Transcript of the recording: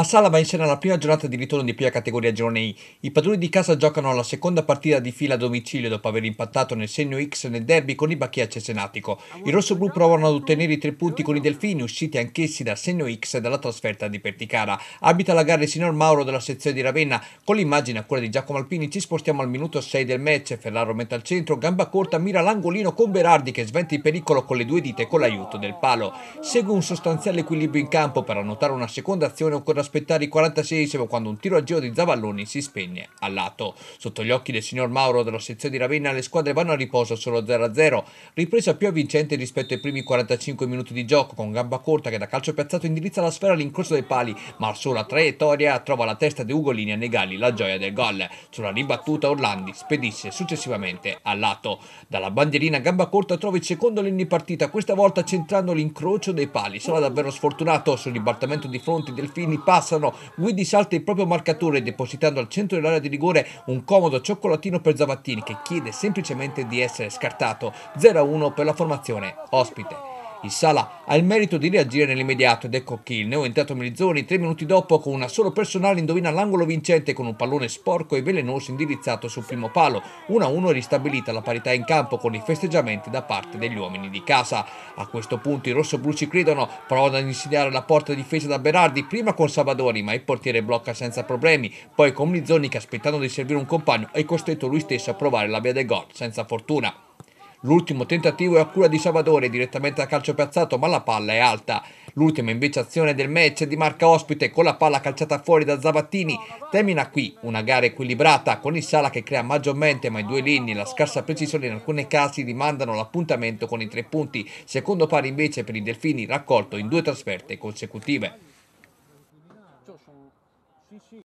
A Sala va in scena la prima giornata di ritorno di Pia categoria Girone I. I padroni di casa giocano la seconda partita di fila a domicilio dopo aver impattato nel segno X nel derby con i Bacchia Cesenatico. I rossoblù provano ad ottenere i tre punti con i Delfini, usciti anch'essi dal segno X dalla trasferta di Perticara. Abita la gara il signor Mauro della sezione di Ravenna. Con l'immagine a cura di Giacomo Alpini ci spostiamo al minuto 6 del match. Ferraro mette al centro, gamba corta, mira l'angolino con Berardi che sventa il pericolo con le due dita e con l'aiuto del palo. Segue un sostanziale equilibrio in campo per annotare una seconda azione ancora aspettare il 46esimo quando un tiro a giro di Zavalloni si spegne a lato. Sotto gli occhi del signor Mauro della sezione di Ravenna le squadre vanno a riposo solo 0-0, ripresa più avvincente rispetto ai primi 45 minuti di gioco con gamba corta che da calcio piazzato indirizza la sfera all'incrocio dei pali, ma sulla traiettoria trova la testa di Ugolini a negargli la gioia del gol. Sulla ribattuta Orlandi spedisce successivamente a lato. Dalla bandierina gamba corta trova il secondo Lenni partita, questa volta centrando l'incrocio dei pali. Sarà davvero sfortunato sul ribaltamento di fronte Delfini Pali passano, Guidi salta il proprio marcatore depositando al centro dell'area di rigore un comodo cioccolatino per Zavattini che chiede semplicemente di essere scartato. 0-1 per la formazione ospite. Il Sala ha il merito di reagire nell'immediato ed ecco che il neo entrato Milizzoni tre minuti dopo con una solo personale indovina l'angolo vincente con un pallone sporco e velenoso indirizzato sul primo palo. 1-1 è ristabilita la parità in campo con i festeggiamenti da parte degli uomini di casa. A questo punto i rossoblù ci credono, provano ad insediare la porta difesa da Berardi prima con Sabadori ma il portiere blocca senza problemi, poi con Milizzoni che aspettando di servire un compagno è costretto lui stesso a provare la via del gol senza fortuna. L'ultimo tentativo è a cura di Salvatore direttamente da calcio piazzato ma la palla è alta. L'ultima invece azione del match è di marca ospite con la palla calciata fuori da Zavattini termina qui una gara equilibrata con il Sala che crea maggiormente ma i due linee e la scarsa precisione in alcuni casi rimandano l'appuntamento con i tre punti, secondo pari invece per i Delfini raccolto in due trasferte consecutive.